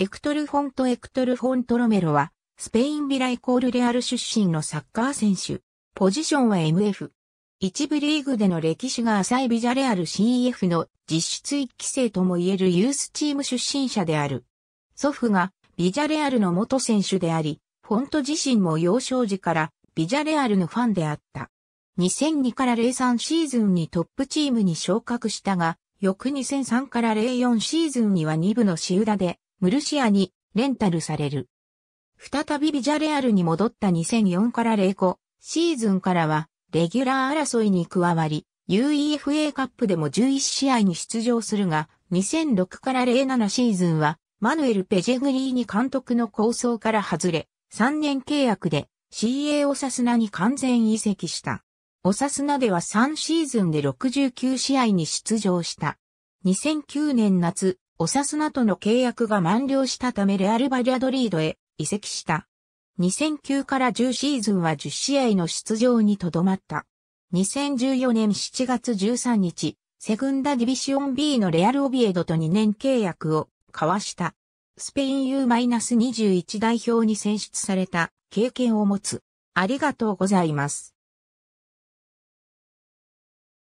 エクトル・フォント・エクトル・フォント・ロメロは、スペインビライコールレアル出身のサッカー選手。ポジションは MF。一部リーグでの歴史が浅いビジャレアル CEF の実質一期生とも言えるユースチーム出身者である。祖父がビジャレアルの元選手であり、フォント自身も幼少時からビジャレアルのファンであった。2002から03シーズンにトップチームに昇格したが、翌2003から04シーズンには2部のシウダでムルシアにレンタルされる。再びビジャレアルに戻った2004から05シーズンからはレギュラー争いに加わり、UEFA カップでも11試合に出場するが、2006から07シーズンはマヌエル・ペジェグリーニ監督の構想から外れ、3年契約で CA オサスナに完全移籍した。オサスナでは3シーズンで69試合に出場した。2009年夏、オサスナとの契約が満了したためレアル・バリャドリードへ移籍した。2009から10シーズンは10試合の出場にとどまった。2014年7月13日、セグンダディビシオン B のレアル・オビエドと2年契約を交わした。スペイン U-21 代表に選出された経験を持つ。ありがとうございます。